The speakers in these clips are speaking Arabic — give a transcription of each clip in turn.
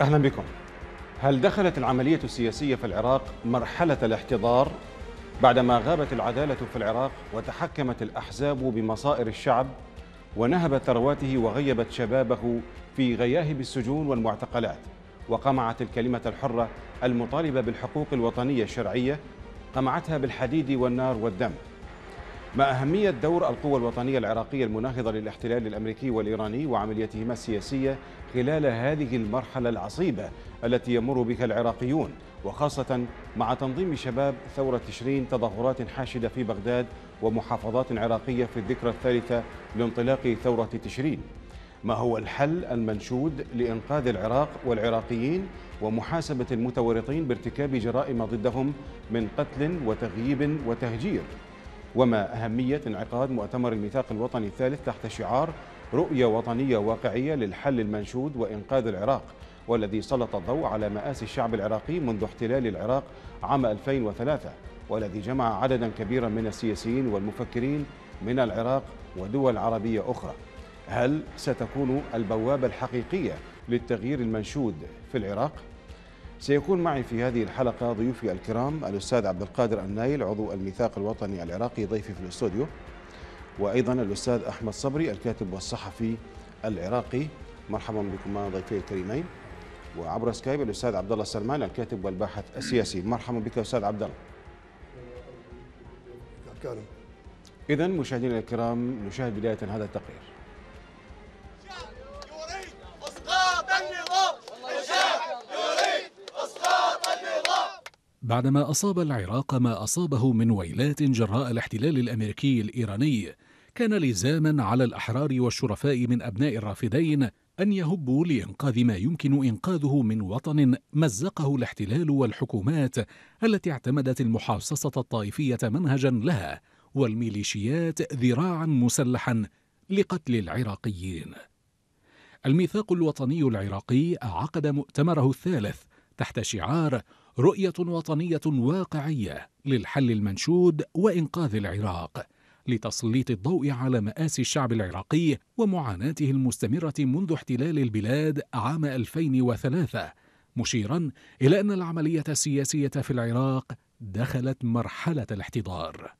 أهلا بكم هل دخلت العملية السياسية في العراق مرحلة الاحتضار بعدما غابت العدالة في العراق وتحكمت الأحزاب بمصائر الشعب ونهبت ثرواته وغيبت شبابه في غياهب السجون والمعتقلات وقمعت الكلمة الحرة المطالبة بالحقوق الوطنية الشرعية قمعتها بالحديد والنار والدم ما أهمية دور القوى الوطنية العراقية المناهضة للاحتلال الأمريكي والإيراني وعمليتهما السياسية خلال هذه المرحلة العصيبة التي يمر بها العراقيون وخاصة مع تنظيم شباب ثورة تشرين تظاهرات حاشدة في بغداد ومحافظات عراقية في الذكرى الثالثة لانطلاق ثورة تشرين ما هو الحل المنشود لإنقاذ العراق والعراقيين ومحاسبة المتورطين بارتكاب جرائم ضدهم من قتل وتغييب وتهجير وما أهمية انعقاد مؤتمر الميثاق الوطني الثالث تحت شعار رؤية وطنية واقعية للحل المنشود وإنقاذ العراق والذي سلط الضوء على مآسي الشعب العراقي منذ احتلال العراق عام 2003 والذي جمع عددا كبيرا من السياسيين والمفكرين من العراق ودول عربية أخرى هل ستكون البوابة الحقيقية للتغيير المنشود في العراق؟ سيكون معي في هذه الحلقة ضيوفي الكرام الأستاذ عبد القادر النايل عضو الميثاق الوطني العراقي ضيفي في الاستوديو وأيضا الأستاذ أحمد صبري الكاتب والصحفي العراقي مرحبا بكما ضيفي الكريمين وعبر سكايب الأستاذ عبد الله سلمان الكاتب والباحث السياسي مرحبا بك أستاذ عبد الله إذا مشاهدينا الكرام نشاهد بداية هذا التقرير بعدما أصاب العراق ما أصابه من ويلات جراء الاحتلال الأمريكي الإيراني كان لزاما على الأحرار والشرفاء من أبناء الرافدين أن يهبوا لإنقاذ ما يمكن إنقاذه من وطن مزقه الاحتلال والحكومات التي اعتمدت المحاصصة الطائفية منهجا لها والميليشيات ذراعا مسلحا لقتل العراقيين. الميثاق الوطني العراقي عقد مؤتمره الثالث تحت شعار رؤيه وطنيه واقعيه للحل المنشود وانقاذ العراق لتسليط الضوء على ماسي الشعب العراقي ومعاناته المستمره منذ احتلال البلاد عام 2003 مشيرا الى ان العمليه السياسيه في العراق دخلت مرحله الاحتضار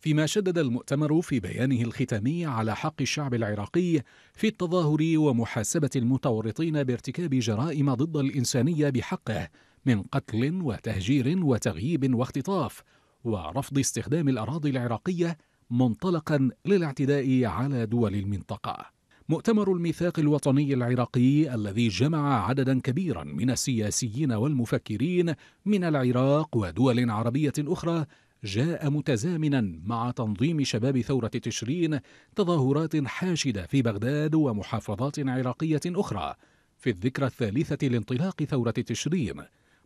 فيما شدد المؤتمر في بيانه الختامي على حق الشعب العراقي في التظاهر ومحاسبه المتورطين بارتكاب جرائم ضد الانسانيه بحقه من قتل وتهجير وتغييب واختطاف ورفض استخدام الاراضي العراقيه منطلقا للاعتداء على دول المنطقه مؤتمر الميثاق الوطني العراقي الذي جمع عددا كبيرا من السياسيين والمفكرين من العراق ودول عربيه اخرى جاء متزامنا مع تنظيم شباب ثوره تشرين تظاهرات حاشده في بغداد ومحافظات عراقيه اخرى في الذكرى الثالثه لانطلاق ثوره تشرين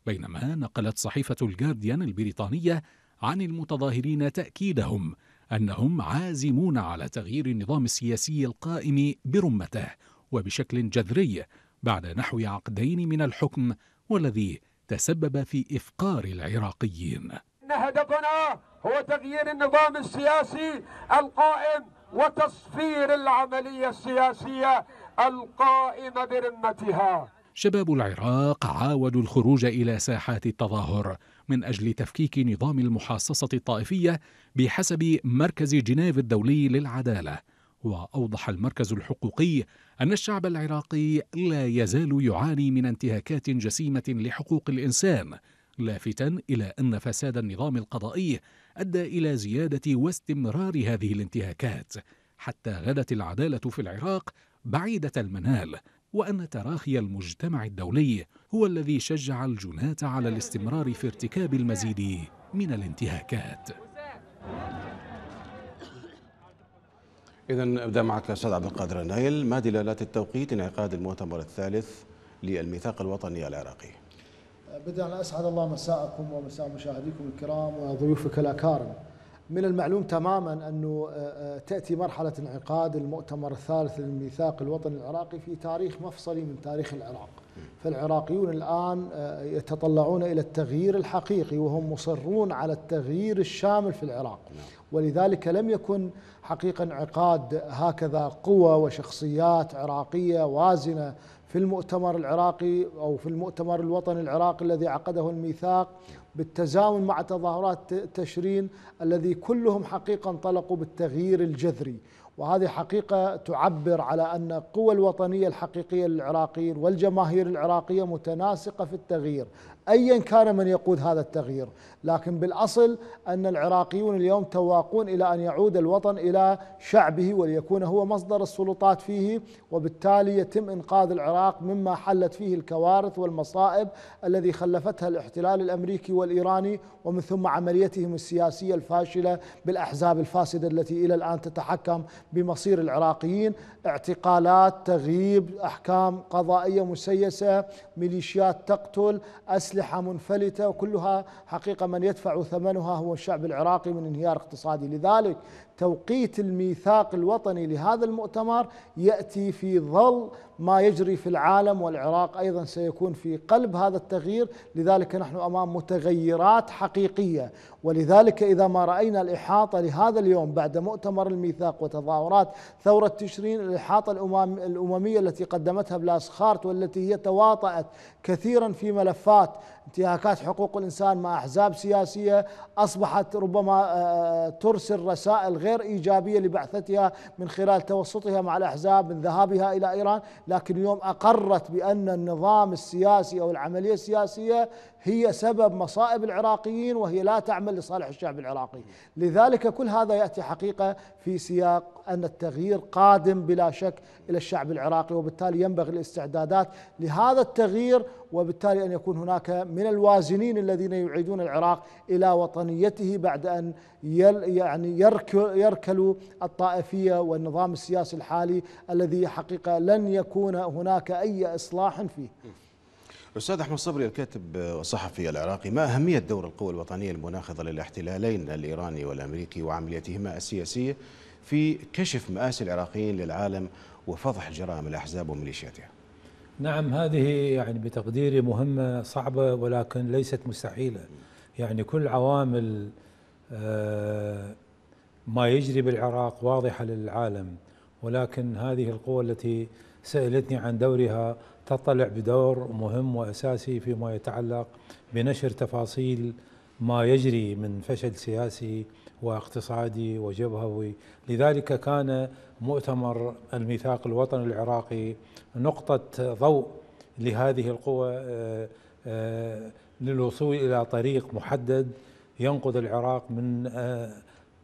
بينما نقلت صحيفة الجارديان البريطانية عن المتظاهرين تأكيدهم أنهم عازمون على تغيير النظام السياسي القائم برمته وبشكل جذري بعد نحو عقدين من الحكم والذي تسبب في إفقار العراقيين إن هدفنا هو تغيير النظام السياسي القائم وتصفير العملية السياسية القائمة برمتها شباب العراق عاودوا الخروج إلى ساحات التظاهر من أجل تفكيك نظام المحاصصة الطائفية بحسب مركز جنيف الدولي للعدالة وأوضح المركز الحقوقي أن الشعب العراقي لا يزال يعاني من انتهاكات جسيمة لحقوق الإنسان لافتا إلى أن فساد النظام القضائي أدى إلى زيادة واستمرار هذه الانتهاكات حتى غدت العدالة في العراق بعيدة المنال وأن تراخي المجتمع الدولي هو الذي شجع الجناة على الاستمرار في ارتكاب المزيد من الانتهاكات إذا ابدا معك أستاذ عبد القادر النايل ما دلالات التوقيت انعقاد المؤتمر الثالث للميثاق الوطني العراقي بدأنا أسعد الله مساءكم ومساء مشاهديكم الكرام وضيوفك الأكارم من المعلوم تماما أنه آه، آه، تأتي مرحلة انعقاد المؤتمر الثالث للميثاق الوطني العراقي في تاريخ مفصلي من تاريخ العراق فالعراقيون الآن آه، يتطلعون إلى التغيير الحقيقي وهم مصرون على التغيير الشامل في العراق ولذلك لم يكن حقيقة انعقاد هكذا قوى وشخصيات عراقية وازنة في المؤتمر العراقي أو في المؤتمر الوطني العراقي الذي عقده الميثاق بالتزامن مع تظاهرات تشرين الذي كلهم حقيقه انطلقوا بالتغيير الجذري وهذه حقيقة تعبر على أن القوى الوطنية الحقيقية للعراقيين والجماهير العراقية متناسقة في التغيير ايا كان من يقود هذا التغيير، لكن بالاصل ان العراقيون اليوم تواقون الى ان يعود الوطن الى شعبه وليكون هو مصدر السلطات فيه، وبالتالي يتم انقاذ العراق مما حلت فيه الكوارث والمصائب الذي خلفتها الاحتلال الامريكي والايراني ومن ثم عمليتهم السياسيه الفاشله بالاحزاب الفاسده التي الى الان تتحكم بمصير العراقيين، اعتقالات، تغييب، احكام قضائيه مسيسه، ميليشيات تقتل، اسلحه أسلحة منفلتة وكلها حقيقة من يدفع ثمنها هو الشعب العراقي من انهيار اقتصادي لذلك توقيت الميثاق الوطني لهذا المؤتمر ياتي في ظل ما يجري في العالم والعراق ايضا سيكون في قلب هذا التغيير، لذلك نحن امام متغيرات حقيقيه، ولذلك اذا ما راينا الاحاطه لهذا اليوم بعد مؤتمر الميثاق وتظاهرات ثوره تشرين الاحاطه الامميه التي قدمتها بلاسخارت والتي هي تواطأت كثيرا في ملفات انتهاكات حقوق الانسان مع احزاب سياسيه اصبحت ربما آه، آه، ترسل رسائل غير ايجابيه لبعثتها من خلال توسطها مع الاحزاب من ذهابها الى ايران، لكن اليوم اقرت بان النظام السياسي او العمليه السياسيه هي سبب مصائب العراقيين وهي لا تعمل لصالح الشعب العراقي لذلك كل هذا يأتي حقيقة في سياق أن التغيير قادم بلا شك إلى الشعب العراقي وبالتالي ينبغي الاستعدادات لهذا التغيير وبالتالي أن يكون هناك من الوازنين الذين يعيدون العراق إلى وطنيته بعد أن يعني يركل الطائفية والنظام السياسي الحالي الذي حقيقة لن يكون هناك أي إصلاح فيه أستاذ أحمد صبري الكاتب والصحفي العراقي ما أهمية دور القوى الوطنية المناخضة للاحتلالين الإيراني والأمريكي وعمليتهما السياسية في كشف مآسي العراقيين للعالم وفضح جرائم الأحزاب وميليشياتها نعم هذه يعني بتقديري مهمة صعبة ولكن ليست مستحيلة يعني كل عوامل آه، ما يجري بالعراق واضحة للعالم ولكن هذه القوى التي سألتني عن دورها تطلع بدور مهم واساسي فيما يتعلق بنشر تفاصيل ما يجري من فشل سياسي واقتصادي وجبهوي، لذلك كان مؤتمر الميثاق الوطني العراقي نقطه ضوء لهذه القوى آه، آه، للوصول الى طريق محدد ينقذ العراق من آه،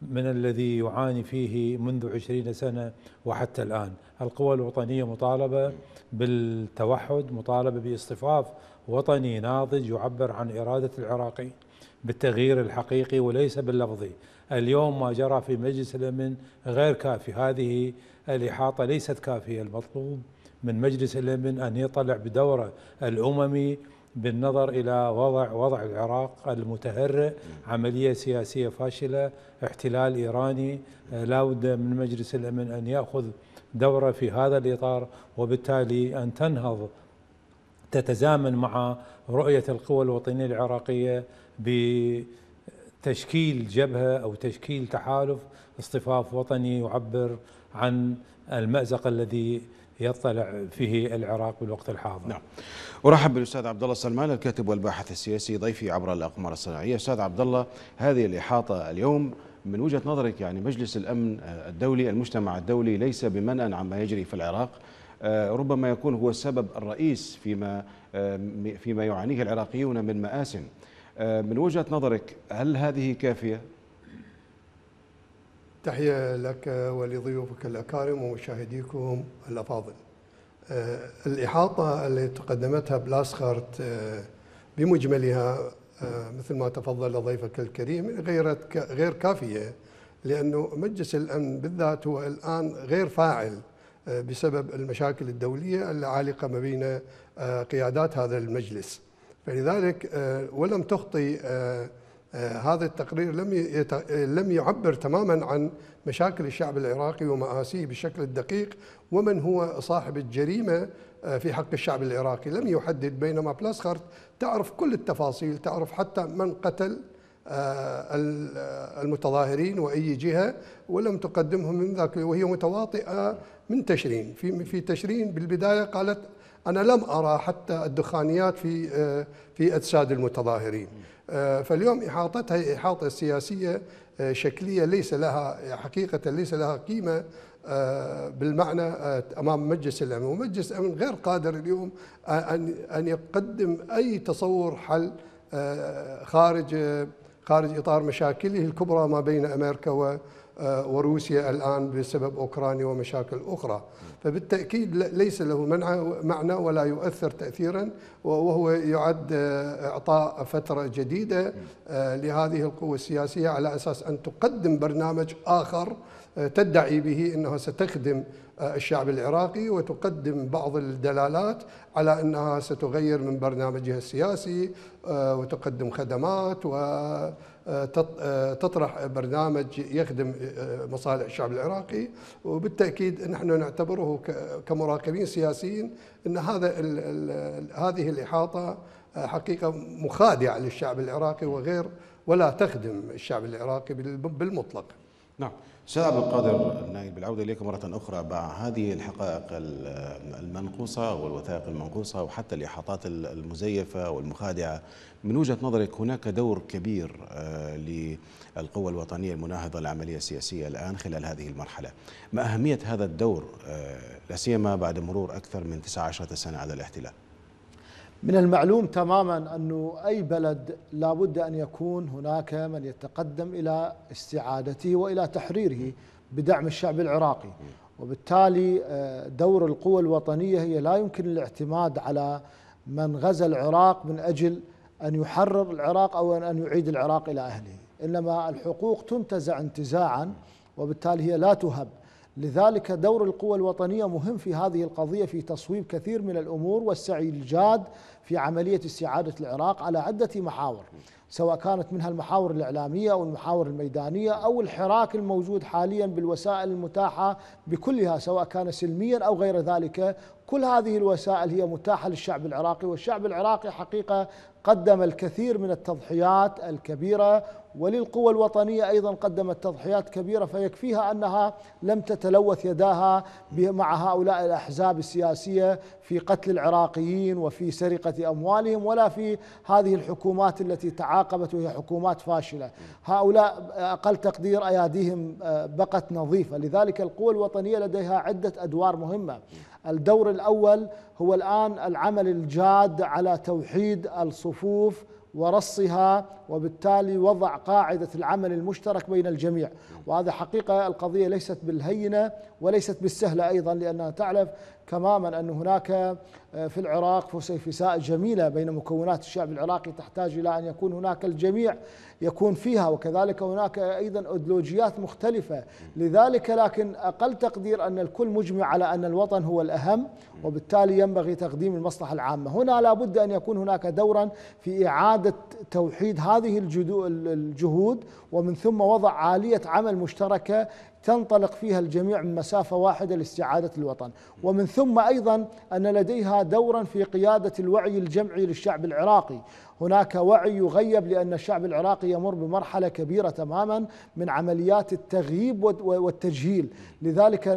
من الذي يعاني فيه منذ عشرين سنة وحتى الآن القوى الوطنية مطالبة بالتوحد مطالبة باصطفاف وطني ناضج يعبر عن إرادة العراقي بالتغيير الحقيقي وليس باللفظي اليوم ما جرى في مجلس الأمن غير كافي هذه الإحاطة ليست كافية المطلوب من مجلس الأمن أن يطلع بدوره الأممي بالنظر إلى وضع وضع العراق المتهرئ عملية سياسية فاشلة احتلال إيراني آه، لا بد من مجلس الأمن أن يأخذ دوره في هذا الاطار وبالتالي ان تنهض تتزامن مع رؤيه القوى الوطنيه العراقيه بتشكيل جبهه او تشكيل تحالف اصطفاف وطني يعبر عن المازق الذي يطلع فيه العراق بالوقت الحاضر. نعم. ارحب بالاستاذ عبد الله سلمان الكاتب والباحث السياسي ضيفي عبر الاقمار الصناعيه، استاذ عبد الله هذه الاحاطه اليوم من وجهة نظرك يعني مجلس الأمن آه، الدولي المجتمع الدولي ليس بمنأى عما يجري في العراق آه، ربما يكون هو السبب الرئيس فيما آه، فيما يعانيه العراقيون من مآسٍ من وجهة نظرك هل هذه كافية؟ تحية لك ولضيوفك الأكارم ومشاهديكم الأفاضل الإحاطة التي تقدمتها بلاسخارت بمجملها آه، مثل ما تفضل ضيفك الكريم غير غير كافيه لانه مجلس الامن بالذات هو الان غير فاعل آه، بسبب المشاكل الدوليه العالقه ما بين آه، قيادات هذا المجلس فلذلك ولم تخطي آه، هذا التقرير لم آه، لم يعبر تماما عن مشاكل الشعب العراقي ومآسيه بالشكل الدقيق ومن هو صاحب الجريمه آه، في حق الشعب العراقي لم يحدد بينما بلاسخرت تعرف كل التفاصيل تعرف حتى من قتل المتظاهرين واي جهه ولم تقدمهم من ذاك وهي متواطئه من تشرين في في تشرين بالبدايه قالت أنا لم أرى حتى الدخانيات في آه، في أجساد المتظاهرين آه، فاليوم إحاطتها إحاطة سياسية آه، شكلية ليس لها حقيقة ليس لها قيمة بالمعنى امام مجلس الامن، ومجلس الامن غير قادر اليوم ان ان يقدم اي تصور حل خارج خارج اطار مشاكله الكبرى ما بين امريكا و آه، وروسيا الآن بسبب أوكرانيا ومشاكل أخرى فبالتأكيد ليس له معنى ولا يؤثر تأثيرا وهو يعد آه، إعطاء فترة جديدة آه، لهذه القوة السياسية على أساس أن تقدم برنامج آخر تدعي به أنه ستخدم الشعب العراقي وتقدم بعض الدلالات على انها ستغير من برنامجها السياسي آه، وتقدم خدمات وتطرح آه، آه، برنامج يخدم مصالح الشعب العراقي وبالتاكيد نحن نعتبره كمراقبين سياسيين ان هذا هذه الاحاطه حقيقه مخادعه للشعب العراقي وغير ولا تخدم الشعب العراقي بالمطلق. نعم. استاذ عبد القادر النائب بالعوده اليك مره اخرى مع هذه الحقائق المنقوصه والوثائق المنقوصه وحتى الاحاطات المزيفه والمخادعه من وجهه نظرك هناك دور كبير آه، للقوى الوطنيه المناهضه للعمليه السياسيه الان خلال هذه المرحله ما اهميه هذا الدور آه، لا سيما بعد مرور اكثر من 19 سنه على الاحتلال من المعلوم تماما أنه أي بلد لابد أن يكون هناك من يتقدم إلى استعادته وإلى تحريره بدعم الشعب العراقي وبالتالي آه، دور القوى الوطنية هي لا يمكن الاعتماد على من غزا العراق من أجل أن يحرر العراق أو أن يعيد العراق إلى أهله إنما الحقوق تنتزع انتزاعا وبالتالي هي لا تهب لذلك دور القوى الوطنية مهم في هذه القضية في تصويب كثير من الأمور والسعي الجاد في عملية استعادة العراق على عدة محاور سواء كانت منها المحاور الإعلامية أو المحاور الميدانية أو الحراك الموجود حاليا بالوسائل المتاحة بكلها سواء كان سلميا أو غير ذلك كل هذه الوسائل هي متاحة للشعب العراقي والشعب العراقي حقيقة قدم الكثير من التضحيات الكبيرة وللقوى الوطنية أيضا قدمت تضحيات كبيرة فيكفيها أنها لم تتلوث يداها مع هؤلاء الأحزاب السياسية في قتل العراقيين وفي سرقة أموالهم ولا في هذه الحكومات التي تعاقبت وهي حكومات فاشلة هؤلاء أقل تقدير أياديهم آه، بقت نظيفة لذلك القوى الوطنية لديها عدة أدوار مهمة الدور الأول هو الآن العمل الجاد على توحيد الصفوف ورصها وبالتالي وضع قاعدة العمل المشترك بين الجميع وهذا حقيقة القضية ليست بالهينة وليست بالسهلة أيضا لأنها تعلم تماما أن هناك آه، في العراق فسيفساء جميلة بين مكونات الشعب العراقي تحتاج إلى أن يكون هناك الجميع يكون فيها وكذلك هناك أيضا أدلوجيات مختلفة لذلك لكن أقل تقدير أن الكل مجمع على أن الوطن هو الأهم وبالتالي ينبغي تقديم المصلحة العامة هنا لا بد أن يكون هناك دورا في إعادة توحيد هذا هذه الجهود ومن ثم وضع عالية عمل مشتركة تنطلق فيها الجميع من مسافة واحدة لاستعادة الوطن ومن ثم أيضا أن لديها دورا في قيادة الوعي الجمعي للشعب العراقي هناك وعي يغيب لأن الشعب العراقي يمر بمرحلة كبيرة تماما من عمليات التغييب والتجهيل لذلك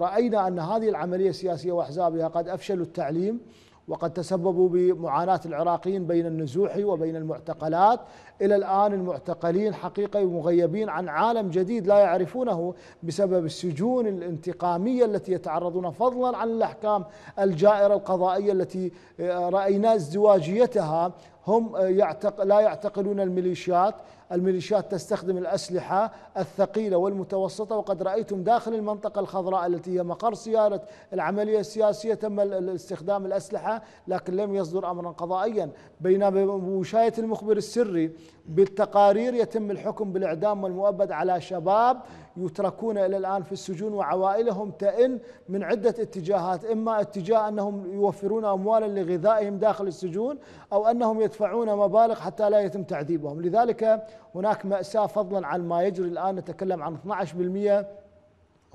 رأينا أن هذه العملية السياسية وأحزابها قد أفشلوا التعليم وقد تسببوا بمعاناة العراقيين بين النزوح وبين المعتقلات إلى الآن المعتقلين حقيقة مغيبين عن عالم جديد لا يعرفونه بسبب السجون الانتقامية التي يتعرضون فضلا عن الأحكام الجائرة القضائية التي آه، رأينا ازدواجيتها هم آه، يعتق لا يعتقلون الميليشيات الميليشيات تستخدم الأسلحة الثقيلة والمتوسطة وقد رأيتم داخل المنطقة الخضراء التي هي مقر سيارة العملية السياسية تم استخدام الأسلحة لكن لم يصدر أمرا قضائيا بينما وشاية المخبر السري بالتقارير يتم الحكم بالإعدام والمؤبد على شباب يتركون إلى الآن في السجون وعوائلهم تئن من عدة اتجاهات إما اتجاه أنهم يوفرون أموالا لغذائهم داخل السجون أو أنهم يدفعون مبالغ حتى لا يتم تعذيبهم لذلك هناك مأساة فضلا عن ما يجري الآن نتكلم عن 12%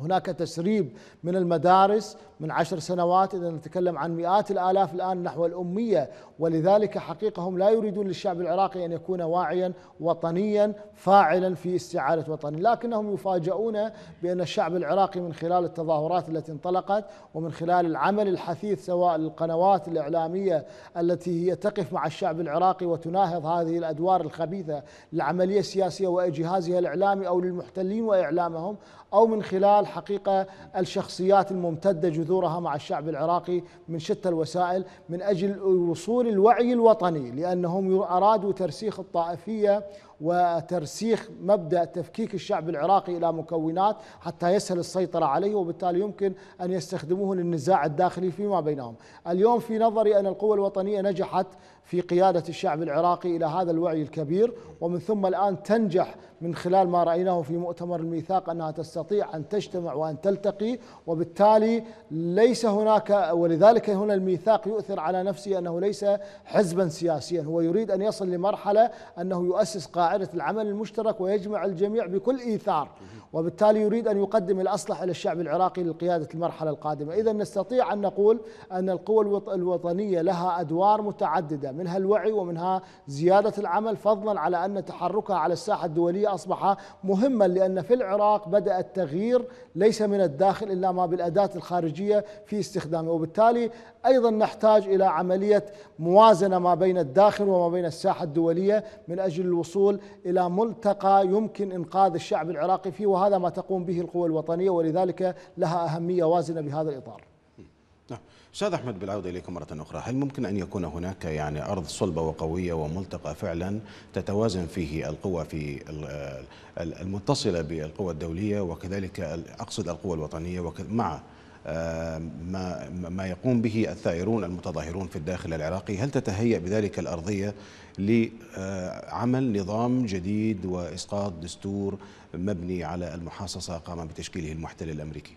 هناك تسريب من المدارس من عشر سنوات إذا نتكلم عن مئات الآلاف الآن نحو الأمية ولذلك حقيقة هم لا يريدون للشعب العراقي أن يكون واعيا وطنيا فاعلا في استعادة وطن لكنهم يفاجؤون بأن الشعب العراقي من خلال التظاهرات التي انطلقت ومن خلال العمل الحثيث سواء القنوات الإعلامية التي هي تقف مع الشعب العراقي وتناهض هذه الأدوار الخبيثة للعملية السياسية وإجهازها الإعلامي أو للمحتلين وإعلامهم أو من خلال حقيقة الشخصيات الممتدة جذورها مع الشعب العراقي من شتى الوسائل من أجل وصول الوعي الوطني لأنهم أرادوا ترسيخ الطائفية وترسيخ مبدا تفكيك الشعب العراقي الى مكونات حتى يسهل السيطره عليه وبالتالي يمكن ان يستخدموه للنزاع الداخلي فيما بينهم. اليوم في نظري ان القوى الوطنيه نجحت في قيادة الشعب العراقي إلى هذا الوعي الكبير ومن ثم الآن تنجح من خلال ما رأيناه في مؤتمر الميثاق أنها تستطيع أن تجتمع وأن تلتقي وبالتالي ليس هناك ولذلك هنا الميثاق يؤثر على نفسه أنه ليس حزبا سياسيا هو يريد أن يصل لمرحلة أنه يؤسس قاعدة العمل المشترك ويجمع الجميع بكل إيثار وبالتالي يريد أن يقدم الأصلح إلى الشعب العراقي لقيادة المرحلة القادمة إذا نستطيع أن نقول أن القوى الوطنية لها أدوار متعددة منها الوعي ومنها زيادة العمل فضلا على أن تحركها على الساحة الدولية أصبح مهما لأن في العراق بدأ التغيير ليس من الداخل إلا ما بالأداة الخارجية في استخدامه وبالتالي أيضا نحتاج إلى عملية موازنة ما بين الداخل وما بين الساحة الدولية من أجل الوصول إلى ملتقى يمكن إنقاذ الشعب العراقي فيه وهذا ما تقوم به القوى الوطنية ولذلك لها أهمية وازنة بهذا الإطار استاذ احمد بالعوده اليكم مره اخرى، هل ممكن ان يكون هناك يعني ارض صلبه وقويه وملتقى فعلا تتوازن فيه القوى في المتصله بالقوى الدوليه وكذلك اقصد القوى الوطنيه مع آه، ما ما يقوم به الثائرون المتظاهرون في الداخل العراقي، هل تتهيأ بذلك الارضيه لعمل آه، نظام جديد واسقاط دستور مبني على المحاصصه قام بتشكيله المحتل الامريكي؟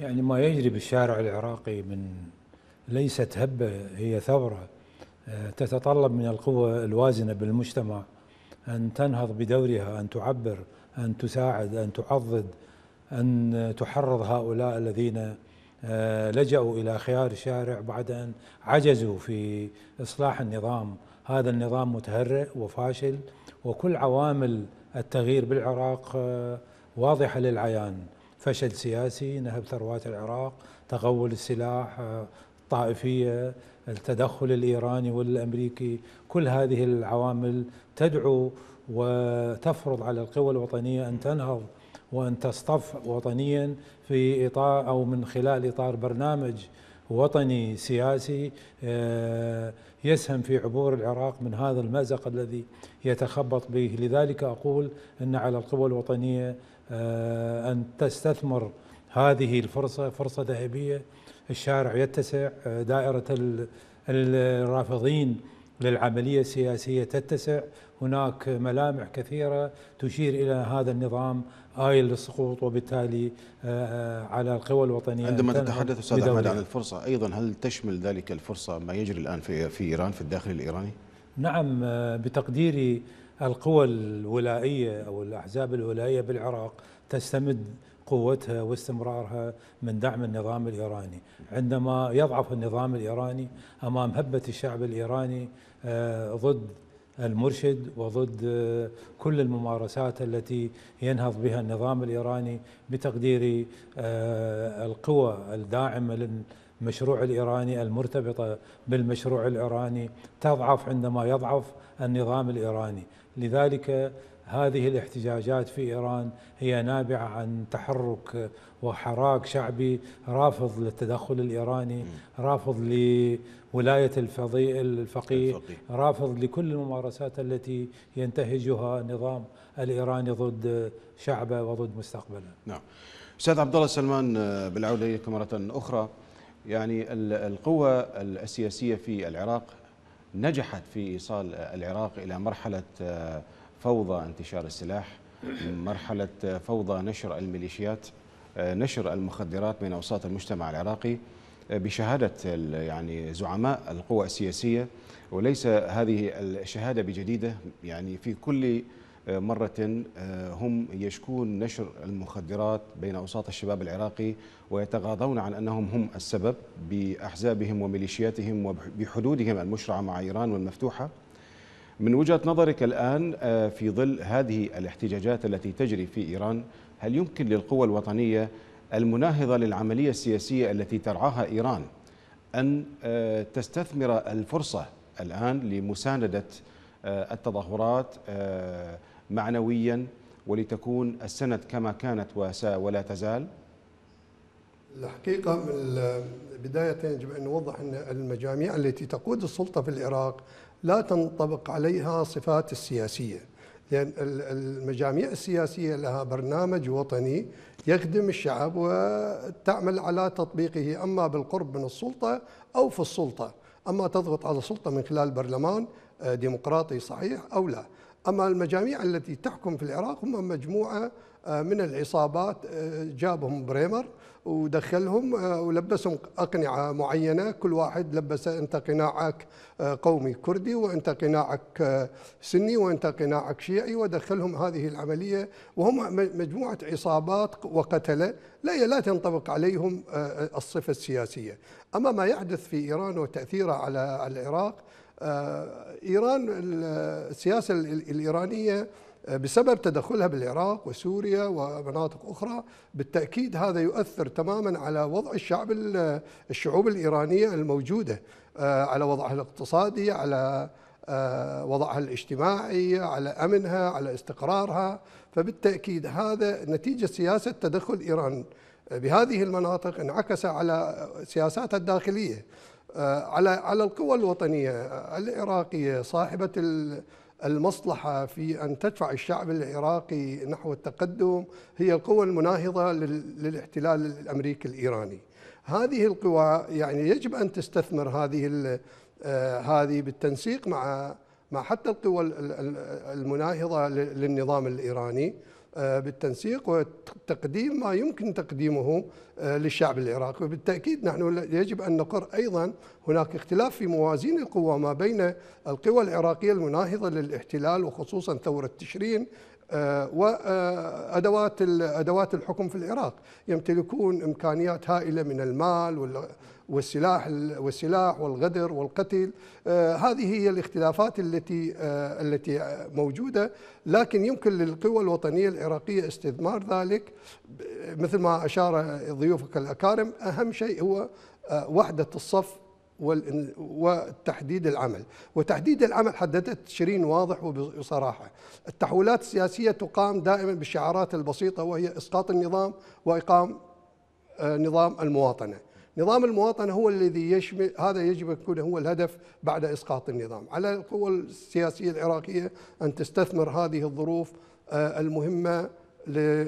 يعني ما يجري بالشارع العراقي من ليست هبة هي ثورة آه، تتطلب من القوى الوازنة بالمجتمع أن تنهض بدورها أن تعبر أن تساعد أن تعضد أن تحرض هؤلاء الذين آه، لجأوا إلى خيار الشارع بعد أن عجزوا في إصلاح النظام هذا النظام متهرئ وفاشل وكل عوامل التغيير بالعراق آه، واضحة للعيان فشل سياسي نهب ثروات العراق تغول السلاح الطائفيه التدخل الايراني والامريكي كل هذه العوامل تدعو وتفرض على القوى الوطنيه ان تنهض وان تصطف وطنيا في اطار او من خلال اطار برنامج وطني سياسي آه، يسهم في عبور العراق من هذا المازق الذي يتخبط به لذلك اقول ان على القوى الوطنيه آه، ان تستثمر هذه الفرصه فرصه ذهبيه الشارع يتسع آه، دائرة الرافضين للعملية السياسية تتسع هناك ملامح كثيرة تشير إلى هذا النظام آيل للسقوط وبالتالي آه، آه، على القوى الوطنية عندما تتحدث أستاذ أحمد عن الفرصة أيضا هل تشمل ذلك الفرصة ما يجري الآن في, في إيران في الداخل الإيراني؟ نعم بتقديري القوى الولائية أو الأحزاب الولائية بالعراق تستمد قوتها واستمرارها من دعم النظام الإيراني عندما يضعف النظام الإيراني أمام هبة الشعب الإيراني آه، ضد المرشد وضد آه، كل الممارسات التي ينهض بها النظام الإيراني بتقدير آه، القوى الداعمة للمشروع الإيراني المرتبطة بالمشروع الإيراني تضعف عندما يضعف النظام الإيراني لذلك هذه الاحتجاجات في ايران هي نابعه عن تحرك وحراك شعبي رافض للتدخل الايراني، رافض لولايه الفقيه, الفقيه، رافض لكل الممارسات التي ينتهجها النظام الايراني ضد شعبه وضد مستقبله. نعم. استاذ عبد الله سلمان آه، بالعوده اليك مره اخرى يعني القوة السياسيه في العراق نجحت في ايصال العراق الى مرحله آه، فوضى انتشار السلاح مرحلة فوضى نشر الميليشيات نشر المخدرات بين أوساط المجتمع العراقي بشهادة يعني زعماء القوى السياسية وليس هذه الشهادة بجديدة يعني في كل مرة آه، هم يشكون نشر المخدرات بين أوساط الشباب العراقي ويتغاضون عن أنهم هم السبب بأحزابهم وميليشياتهم وبحدودهم المشرعة مع إيران والمفتوحة من وجهة نظرك الآن آه، في ظل هذه الاحتجاجات التي تجري في إيران هل يمكن للقوى الوطنية المناهضة للعملية السياسية التي ترعاها إيران أن آه، تستثمر الفرصة الآن لمساندة آه، التظاهرات معنويا ولتكون السند كما كانت ولا تزال؟ الحقيقة بداية يجب أن نوضح أن المجاميع التي تقود السلطة في العراق لا تنطبق عليها صفات السياسية لأن المجاميع السياسية لها برنامج وطني يخدم الشعب وتعمل على تطبيقه أما بالقرب من السلطة أو في السلطة أما تضغط على السلطة من خلال برلمان آه، ديمقراطي صحيح أو لا أما المجاميع التي تحكم في العراق هم مجموعة آه، من العصابات آه، جابهم بريمر ودخلهم آه، ولبسهم أقنعة معينة كل واحد لبس أنت قناعك آه، قومي كردي وأنت قناعك آه، سني وأنت قناعك شيعي ودخلهم هذه العملية وهم مجموعة عصابات وقتلة لا لا تنطبق عليهم الصفة السياسية أما ما يحدث في إيران وتأثيره على العراق إيران السياسة الإيرانية بسبب تدخلها بالعراق وسوريا ومناطق أخرى بالتأكيد هذا يؤثر تماما على وضع الشعب الشعوب الإيرانية الموجودة آه، على وضعها الاقتصادي على آه، وضعها الاجتماعي على أمنها على استقرارها فبالتأكيد هذا نتيجة سياسة تدخل إيران بهذه المناطق انعكس على سياساتها الداخلية آه، على على القوى الوطنية العراقية صاحبة المصلحة في أن تدفع الشعب العراقي نحو التقدم هي القوى المناهضة للاحتلال الأمريكي الإيراني هذه القوى يعني يجب أن تستثمر هذه آه، هذه بالتنسيق مع مع حتى القوى المناهضة للنظام الإيراني آه، بالتنسيق وتقديم ما يمكن تقديمه آه، للشعب العراقي وبالتأكيد نحن يجب أن نقر أيضا هناك اختلاف في موازين القوى ما بين القوى العراقية المناهضة للاحتلال وخصوصا ثورة تشرين آه، وادوات ادوات الحكم في العراق يمتلكون امكانيات هائله من المال والسلاح والسلاح والغدر والقتل آه، هذه هي الاختلافات التي آه، التي موجوده لكن يمكن للقوى الوطنيه العراقيه استثمار ذلك مثل ما اشار ضيوفك الاكارم اهم شيء هو وحده الصف وتحديد العمل وتحديد العمل حددت شيرين واضح وبصراحة التحولات السياسية تقام دائما بالشعارات البسيطة وهي إسقاط النظام وإقام آه، نظام المواطنة نظام المواطنة هو الذي يشمل هذا يجب أن يكون هو الهدف بعد إسقاط النظام على القوى السياسية العراقية أن تستثمر هذه الظروف آه، المهمة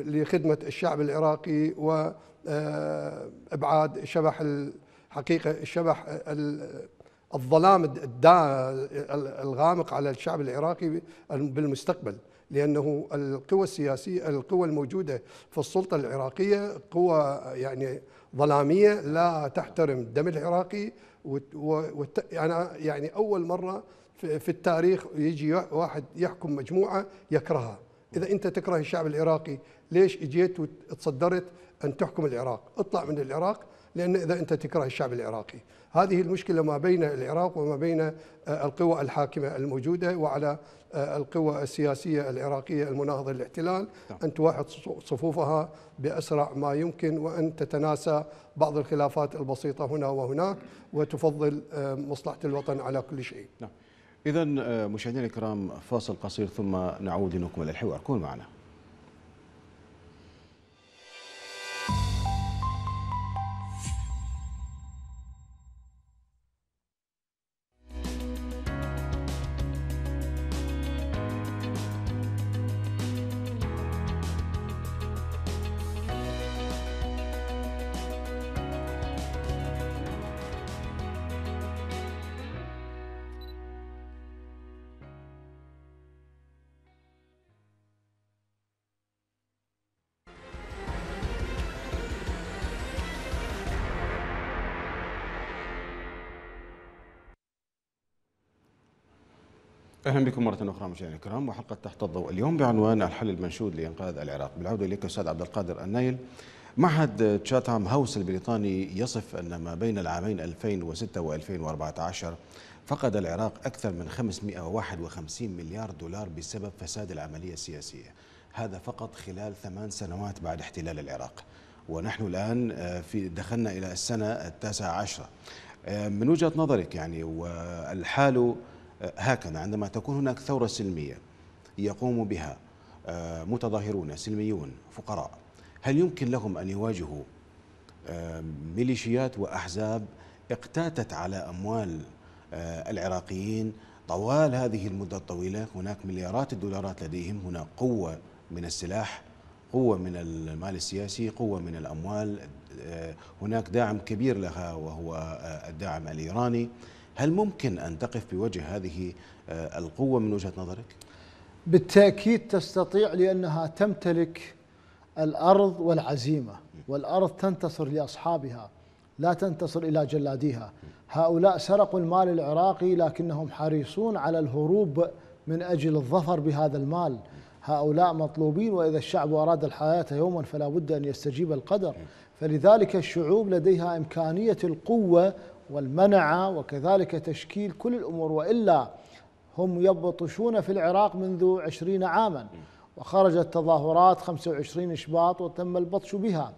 لخدمة الشعب العراقي وإبعاد آه، شبح حقيقه شبح الظلام الغامق على الشعب العراقي بالمستقبل لانه القوى السياسيه القوى الموجوده في السلطه العراقيه قوى يعني ظلاميه لا تحترم الدم العراقي أنا يعني اول مره في التاريخ يجي واحد يحكم مجموعه يكرهها اذا انت تكره الشعب العراقي ليش اجيت وتصدرت ان تحكم العراق اطلع من العراق لأن إذا أنت تكره الشعب العراقي هذه المشكلة ما بين العراق وما بين آه، القوى الحاكمة الموجودة وعلى آه، القوى السياسية العراقية المناهضة للاحتلال نعم. أن توحد صفوفها بأسرع ما يمكن وأن تتناسى بعض الخلافات البسيطة هنا وهناك وتفضل آه، مصلحة الوطن على كل شيء نعم إذا مشاهدينا الكرام فاصل قصير ثم نعود لنكمل الحوار كون معنا اهلا بكم مره اخرى مشاهدينا الكرام وحلقه تحت الضوء اليوم بعنوان الحل المنشود لانقاذ العراق بالعوده اليك استاذ عبد القادر النايل معهد تشاتام هاوس البريطاني يصف ان ما بين العامين 2006 و2014 فقد العراق اكثر من 551 مليار دولار بسبب فساد العمليه السياسيه هذا فقط خلال ثمان سنوات بعد احتلال العراق ونحن الان آه، في دخلنا الى السنه التاسعه عشره آه، من وجهه نظرك يعني والحال هكذا عندما تكون هناك ثورة سلمية يقوم بها آه، متظاهرون سلميون فقراء هل يمكن لهم أن يواجهوا آه، ميليشيات وأحزاب اقتاتت على أموال آه، العراقيين طوال هذه المدة الطويلة هناك مليارات الدولارات لديهم هناك قوة من السلاح قوة من المال السياسي قوة من الأموال هناك داعم كبير لها وهو الداعم الإيراني هل ممكن أن تقف بوجه هذه آه، القوة من وجهة نظرك؟ بالتأكيد تستطيع لأنها تمتلك الأرض والعزيمة والأرض تنتصر لأصحابها لا تنتصر إلى جلاديها هؤلاء سرقوا المال العراقي لكنهم حريصون على الهروب من أجل الظفر بهذا المال هؤلاء مطلوبين وإذا الشعب أراد الحياة يوما فلا بد أن يستجيب القدر فلذلك الشعوب لديها إمكانية القوة والمنع وكذلك تشكيل كل الأمور وإلا هم يبطشون في العراق منذ عشرين عاما وخرجت تظاهرات 25 شباط وتم البطش بها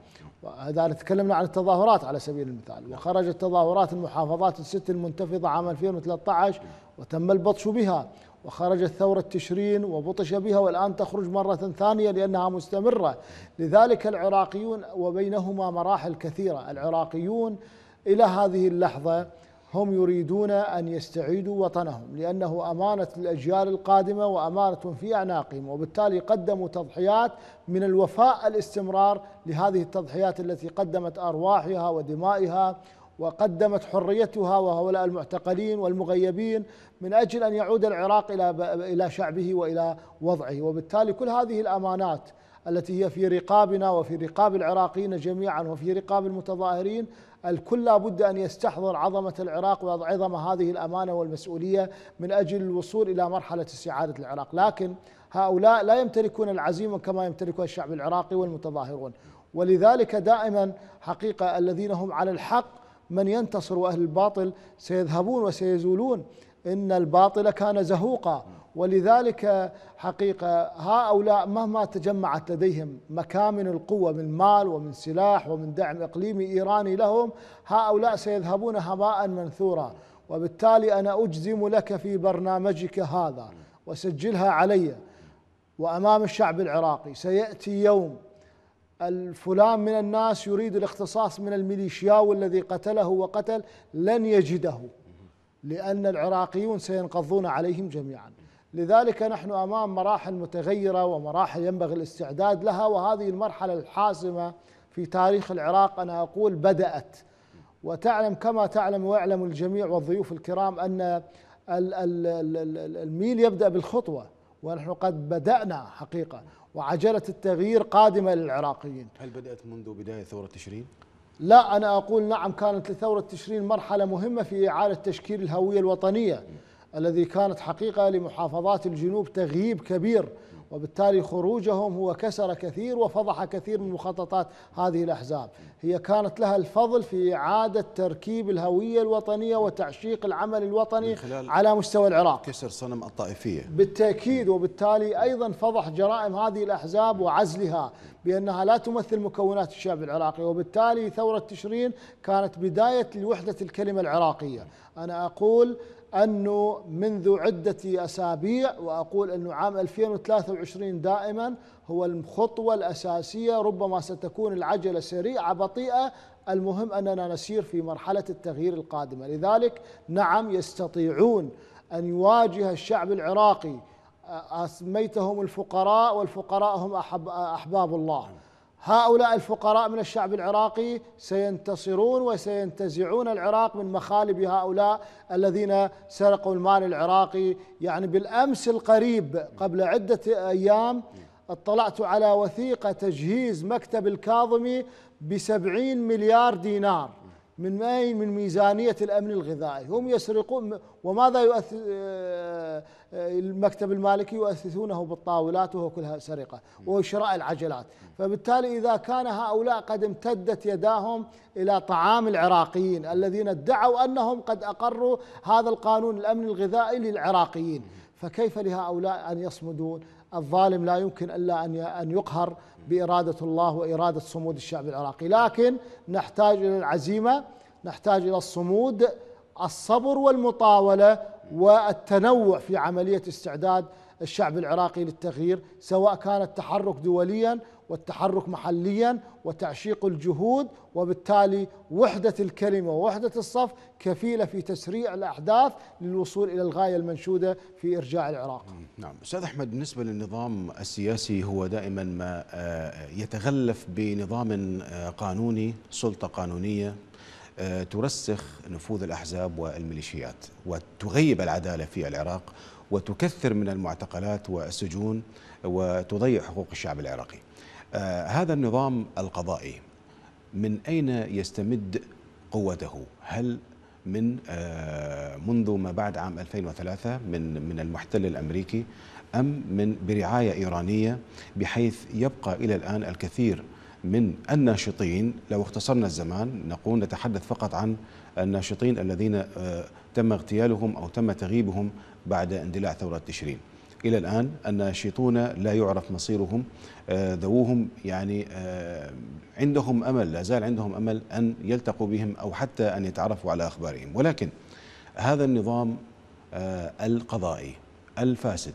هذا تكلمنا عن التظاهرات على سبيل المثال وخرجت تظاهرات المحافظات الست المنتفضة عام 2013 وتم البطش بها وخرجت ثورة تشرين وبطش بها والآن تخرج مرة ثانية لأنها مستمرة لذلك العراقيون وبينهما مراحل كثيرة العراقيون إلى هذه اللحظة هم يريدون أن يستعيدوا وطنهم لأنه أمانة الأجيال القادمة وأمانة في أعناقهم وبالتالي قدموا تضحيات من الوفاء الاستمرار لهذه التضحيات التي قدمت أرواحها ودمائها وقدمت حريتها وهؤلاء المعتقلين والمغيبين من اجل ان يعود العراق الى الى شعبه والى وضعه، وبالتالي كل هذه الامانات التي هي في رقابنا وفي رقاب العراقيين جميعا وفي رقاب المتظاهرين الكل لابد أن يستحضر عظمة العراق وعظم هذه الأمانة والمسؤولية من أجل الوصول إلى مرحلة استعادة العراق لكن هؤلاء لا يمتلكون العزيمة كما يمتلكها الشعب العراقي والمتظاهرون ولذلك دائما حقيقة الذين هم على الحق من ينتصر وأهل الباطل سيذهبون وسيزولون إن الباطل كان زهوقا ولذلك حقيقة هؤلاء مهما تجمعت لديهم مكامن القوة من مال ومن سلاح ومن دعم إقليمي إيراني لهم هؤلاء سيذهبون هباء منثورا وبالتالي أنا أجزم لك في برنامجك هذا وسجلها علي وأمام الشعب العراقي سيأتي يوم الفلان من الناس يريد الاختصاص من الميليشياو الذي قتله وقتل لن يجده لأن العراقيون سينقضون عليهم جميعاً لذلك نحن امام مراحل متغيره ومراحل ينبغي الاستعداد لها وهذه المرحله الحاسمه في تاريخ العراق انا اقول بدات وتعلم كما تعلم ويعلم الجميع والضيوف الكرام ان الميل يبدا بالخطوه ونحن قد بدانا حقيقه وعجله التغيير قادمه للعراقيين. هل بدات منذ بدايه ثوره تشرين؟ لا انا اقول نعم كانت لثوره تشرين مرحله مهمه في اعاده تشكيل الهويه الوطنيه. الذي كانت حقيقة لمحافظات الجنوب تغييب كبير وبالتالي خروجهم هو كسر كثير وفضح كثير من مخططات هذه الأحزاب هي كانت لها الفضل في إعادة تركيب الهوية الوطنية وتعشيق العمل الوطني على مستوى العراق كسر صنم الطائفية بالتأكيد وبالتالي أيضا فضح جرائم هذه الأحزاب وعزلها بأنها لا تمثل مكونات الشعب العراقي وبالتالي ثورة تشرين كانت بداية لوحدة الكلمة العراقية أنا أقول أنه منذ عدة أسابيع وأقول أنه عام 2023 دائما هو الخطوة الأساسية ربما ستكون العجلة سريعة بطيئة المهم أننا نسير في مرحلة التغيير القادمة لذلك نعم يستطيعون أن يواجه الشعب العراقي أسميتهم الفقراء والفقراء هم أحب أحباب الله هؤلاء الفقراء من الشعب العراقي سينتصرون وسينتزعون العراق من مخالب هؤلاء الذين سرقوا المال العراقي يعني بالامس القريب قبل عده ايام اطلعت على وثيقه تجهيز مكتب الكاظمي بسبعين مليار دينار من ما من ميزانية الأمن الغذائي هم يسرقون وماذا يؤثر آه، آه، المكتب المالكي يؤثثونه بالطاولات وهو كلها سرقة وشراء العجلات فبالتالي إذا كان هؤلاء قد امتدت يداهم إلى طعام العراقيين الذين ادعوا أنهم قد أقروا هذا القانون الأمن الغذائي للعراقيين فكيف لهؤلاء أن يصمدون الظالم لا يمكن الا ان ان يقهر باراده الله واراده صمود الشعب العراقي، لكن نحتاج الى العزيمه، نحتاج الى الصمود، الصبر والمطاوله والتنوع في عمليه استعداد الشعب العراقي للتغيير سواء كان التحرك دوليا والتحرك محليا وتعشيق الجهود وبالتالي وحدة الكلمة ووحدة الصف كفيلة في تسريع الأحداث للوصول إلى الغاية المنشودة في إرجاع العراق نعم أستاذ أحمد بالنسبة للنظام السياسي هو دائما ما آه، يتغلف بنظام آه، قانوني سلطة قانونية آه، ترسخ نفوذ الأحزاب والميليشيات وتغيب العدالة في العراق وتكثر من المعتقلات والسجون وتضيع حقوق الشعب العراقي آه، هذا النظام القضائي من أين يستمد قوته هل من آه، منذ ما بعد عام 2003 من من المحتل الامريكي ام من برعايه ايرانيه بحيث يبقى الى الان الكثير من الناشطين لو اختصرنا الزمان نقول نتحدث فقط عن الناشطين الذين آه، تم اغتيالهم او تم تغييبهم بعد اندلاع ثوره تشرين إلى الآن الناشطون لا يعرف مصيرهم آه، ذووهم يعني آه، عندهم أمل لا زال عندهم أمل أن يلتقوا بهم أو حتى أن يتعرفوا على أخبارهم ولكن هذا النظام آه، القضائي الفاسد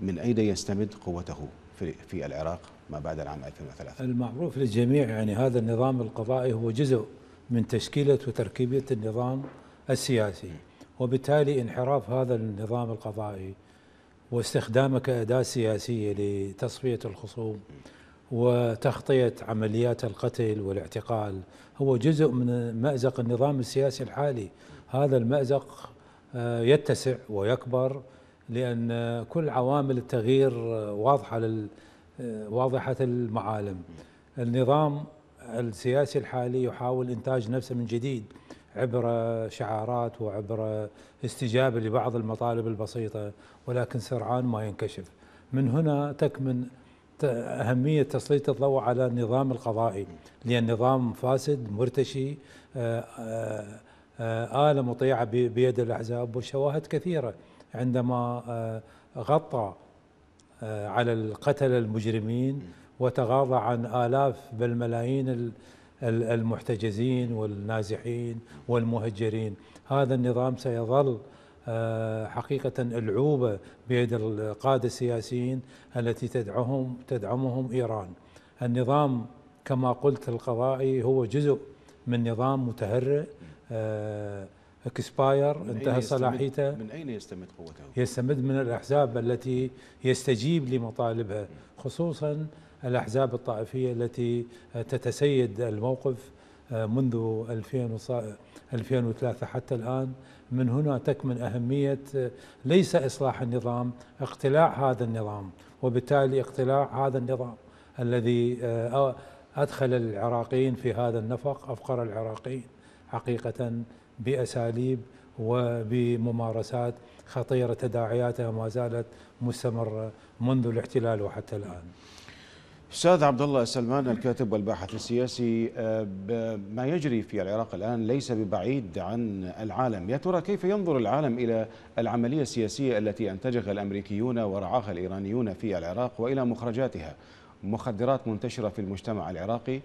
من أين يستمد قوته في, في العراق ما بعد العام 2003 المعروف للجميع يعني هذا النظام القضائي هو جزء من تشكيلة وتركيبه النظام السياسي وبالتالي انحراف هذا النظام القضائي واستخدامه كأداة سياسية لتصفية الخصوم وتغطية عمليات القتل والاعتقال هو جزء من مأزق النظام السياسي الحالي هذا المأزق آه، يتسع ويكبر لأن كل عوامل التغيير واضحة لل آه، واضحة المعالم النظام السياسي الحالي يحاول إنتاج نفسه من جديد عبر شعارات وعبر استجابة لبعض المطالب البسيطة ولكن سرعان ما ينكشف من هنا تكمن أهمية تسليط الضوء على النظام القضائي لأن نظام فاسد مرتشي آه، آه، آه، آلة مطيعة بيد الأحزاب والشواهد كثيرة عندما غطى على القتل المجرمين وتغاضى عن آلاف بل ملايين المحتجزين والنازحين والمهجرين هذا النظام سيظل آه، حقيقة العوبة بيد القادة السياسيين التي تدعمهم تدعمهم إيران النظام كما قلت القضائي هو جزء من نظام متهرئ اكسباير آه، انتهى صلاحيته من اين يستمد قوته؟ يستمد من الاحزاب التي يستجيب لمطالبها خصوصا الأحزاب الطائفية التي تتسيد الموقف آه، منذ 2003 حتى الآن من هنا تكمن أهمية آه، ليس إصلاح النظام اقتلاع هذا النظام وبالتالي اقتلاع هذا النظام الذي آه، أدخل العراقيين في هذا النفق أفقر العراقيين حقيقة بأساليب وبممارسات خطيرة تداعياتها ما زالت مستمرة منذ الاحتلال وحتى الآن استاذ عبد الله سلمان الكاتب والباحث السياسي آه، ما يجري في العراق الان ليس ببعيد عن العالم، يا ترى كيف ينظر العالم الى العمليه السياسيه التي انتجها الامريكيون ورعاها الايرانيون في العراق والى مخرجاتها؟ مخدرات منتشره في المجتمع العراقي،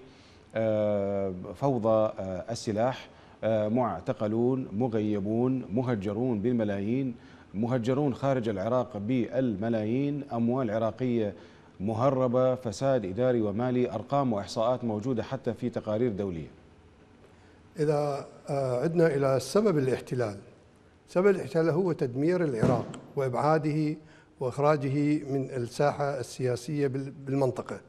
آه، فوضى آه، السلاح، معتقلون، مغيبون، مهجرون بالملايين، مهجرون خارج العراق بالملايين، اموال عراقيه مهربة فساد إداري ومالي أرقام وإحصاءات موجودة حتى في تقارير دولية إذا آه، عدنا إلى سبب الاحتلال سبب الاحتلال هو تدمير العراق وإبعاده وإخراجه من الساحة السياسية بالمنطقة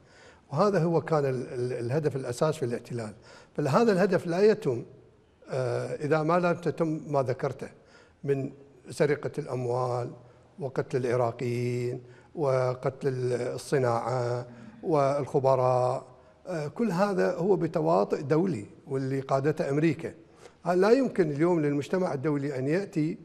وهذا هو كان الهدف الأساس في الاحتلال فهذا الهدف لا يتم آه، إذا ما لم تتم ما ذكرته من سرقة الأموال وقتل العراقيين وقتل الصناعة والخبراء آه، كل هذا هو بتواطئ دولي واللي قادته أمريكا لا يمكن اليوم للمجتمع الدولي أن يأتي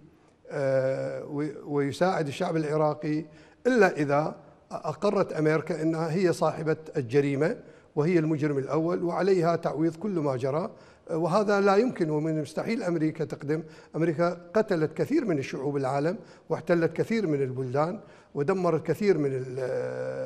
آه، ويساعد الشعب العراقي إلا إذا أقرت أمريكا أنها هي صاحبة الجريمة وهي المجرم الأول وعليها تعويض كل ما جرى آه، وهذا لا يمكن ومن المستحيل أمريكا تقدم أمريكا قتلت كثير من الشعوب العالم واحتلت كثير من البلدان ودمر الكثير من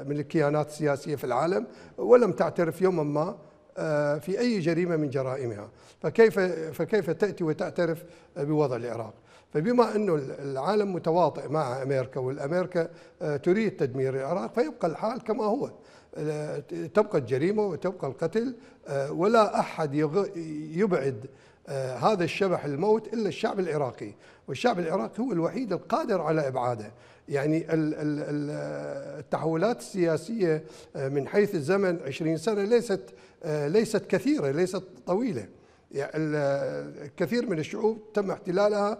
من الكيانات السياسيه في العالم ولم تعترف يوما ما آه، في اي جريمه من جرائمها، فكيف فكيف تاتي وتعترف بوضع العراق؟ فبما انه العالم متواطئ مع امريكا والامريكا آه، تريد تدمير العراق فيبقى الحال كما هو تبقى الجريمه وتبقى القتل آه، ولا احد يبعد آه، هذا الشبح الموت الا الشعب العراقي، والشعب العراقي هو الوحيد القادر على ابعاده، يعني آه، التحولات السياسيه آه، من حيث الزمن 20 سنه ليست ليست كثيره، ليست طويله. يعني كثير من الشعوب تم احتلالها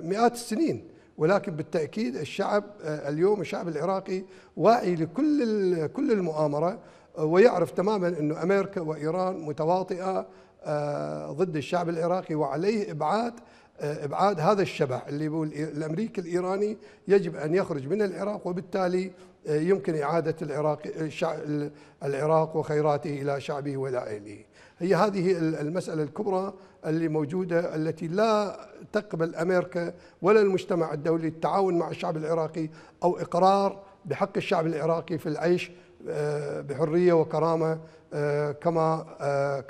مئات السنين ولكن بالتاكيد الشعب اليوم الشعب العراقي واعي لكل كل المؤامره ويعرف تماما انه امريكا وايران متواطئه آه، ضد الشعب العراقي وعليه ابعاد آه، ابعاد هذا الشبح اللي هو الامريكي الايراني يجب ان يخرج من العراق وبالتالي آه، يمكن اعاده العراق العراق وخيراته الى شعبه والى اهله. هي هذه المساله الكبرى اللي موجوده التي لا تقبل امريكا ولا المجتمع الدولي التعاون مع الشعب العراقي او اقرار بحق الشعب العراقي في العيش بحريه وكرامه كما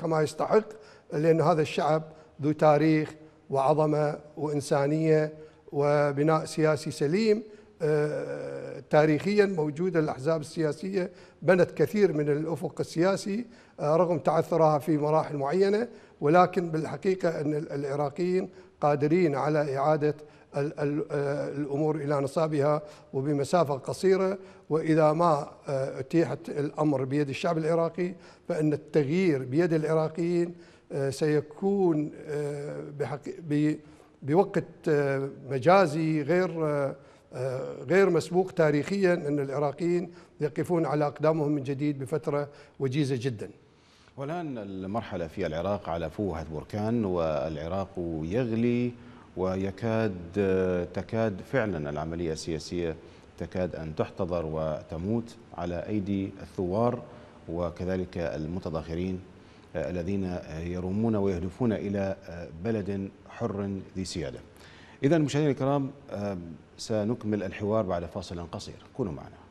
كما يستحق لأن هذا الشعب ذو تاريخ وعظمة وإنسانية وبناء سياسي سليم آه، تاريخيا موجودة الأحزاب السياسية بنت كثير من الأفق السياسي آه، رغم تعثرها في مراحل معينة ولكن بالحقيقة أن العراقيين قادرين على إعادة آه، الأمور إلى نصابها وبمسافة قصيرة وإذا ما أتيحت الأمر بيد الشعب العراقي فإن التغيير بيد العراقيين آه، سيكون آه، بوقت آه، مجازي غير غير مسبوق تاريخيا ان العراقيين يقفون على اقدامهم من جديد بفتره وجيزه جدا. والان المرحله في العراق على فوهه بركان والعراق يغلي ويكاد تكاد فعلا العمليه السياسيه تكاد ان تحتضر وتموت على ايدي الثوار وكذلك المتظاهرين الذين يرومون ويهدفون إلى بلد حر ذي سيادة إذا مشاهدينا الكرام آه، سنكمل الحوار بعد فاصل قصير كونوا معنا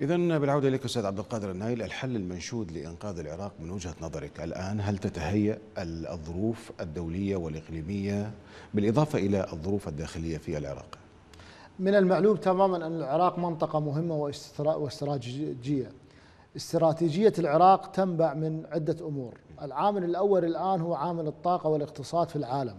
إذا بالعودة إليك أستاذ عبد القادر النايل الحل المنشود لإنقاذ العراق من وجهة نظرك الآن هل تتهيأ الظروف الدولية والإقليمية بالإضافة إلى الظروف الداخلية في العراق؟ من المعلوم تماما أن العراق منطقة مهمة واستراتيجية استراتيجية العراق تنبع من عدة أمور العامل الأول الآن هو عامل الطاقة والاقتصاد في العالم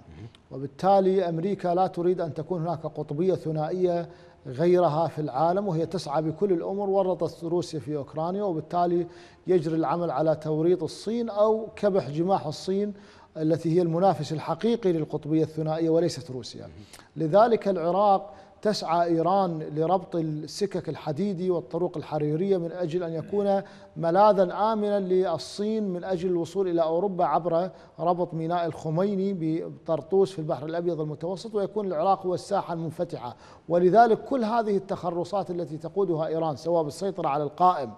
وبالتالي أمريكا لا تريد أن تكون هناك قطبية ثنائية غيرها في العالم وهي تسعى بكل الأمور ورطت روسيا في أوكرانيا وبالتالي يجري العمل على توريط الصين أو كبح جماح الصين التي هي المنافس الحقيقي للقطبية الثنائية وليست روسيا لذلك العراق تسعى إيران لربط السكك الحديدي والطرق الحريرية من أجل أن يكون ملاذا آمنا للصين من أجل الوصول إلى أوروبا عبر ربط ميناء الخميني بطرطوس في البحر الأبيض المتوسط ويكون العراق هو الساحة المنفتحة ولذلك كل هذه التخرصات التي تقودها إيران سواء بالسيطرة على القائم